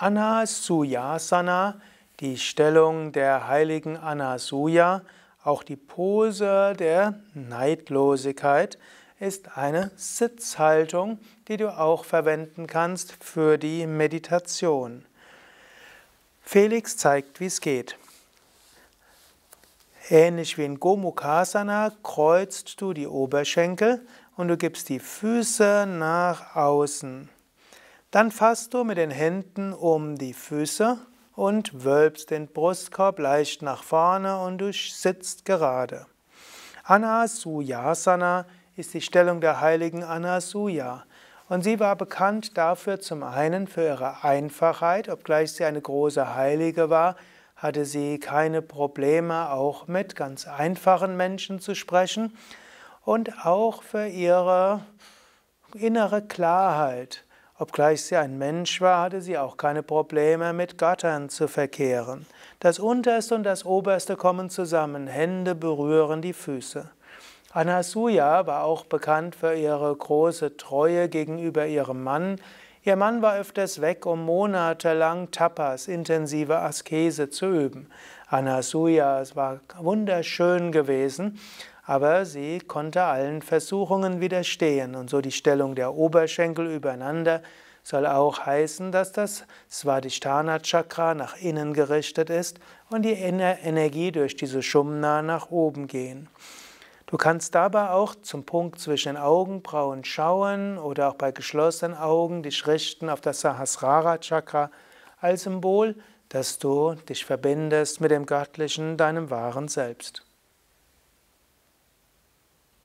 Anasuyasana, die Stellung der heiligen Anasuya, auch die Pose der Neidlosigkeit, ist eine Sitzhaltung, die du auch verwenden kannst für die Meditation. Felix zeigt, wie es geht. Ähnlich wie in Gomukhasana kreuzt du die Oberschenkel und du gibst die Füße nach außen. Dann fasst du mit den Händen um die Füße und wölbst den Brustkorb leicht nach vorne und du sitzt gerade. Anasuyasana ist die Stellung der heiligen Anasuya. Und sie war bekannt dafür zum einen für ihre Einfachheit, obgleich sie eine große Heilige war, hatte sie keine Probleme, auch mit ganz einfachen Menschen zu sprechen und auch für ihre innere Klarheit. Obgleich sie ein Mensch war, hatte sie auch keine Probleme, mit Göttern zu verkehren. Das Unterste und das Oberste kommen zusammen, Hände berühren die Füße. Anasuya war auch bekannt für ihre große Treue gegenüber ihrem Mann, Ihr Mann war öfters weg, um monatelang Tapas, intensive Askese zu üben. Anasuya, es war wunderschön gewesen, aber sie konnte allen Versuchungen widerstehen. Und so die Stellung der Oberschenkel übereinander soll auch heißen, dass das Svadhisthana Chakra nach innen gerichtet ist und die Energie durch diese Shumna nach oben gehen. Du kannst dabei auch zum Punkt zwischen den Augenbrauen schauen oder auch bei geschlossenen Augen dich richten auf das Sahasrara Chakra als Symbol, dass du dich verbindest mit dem Göttlichen, deinem wahren Selbst.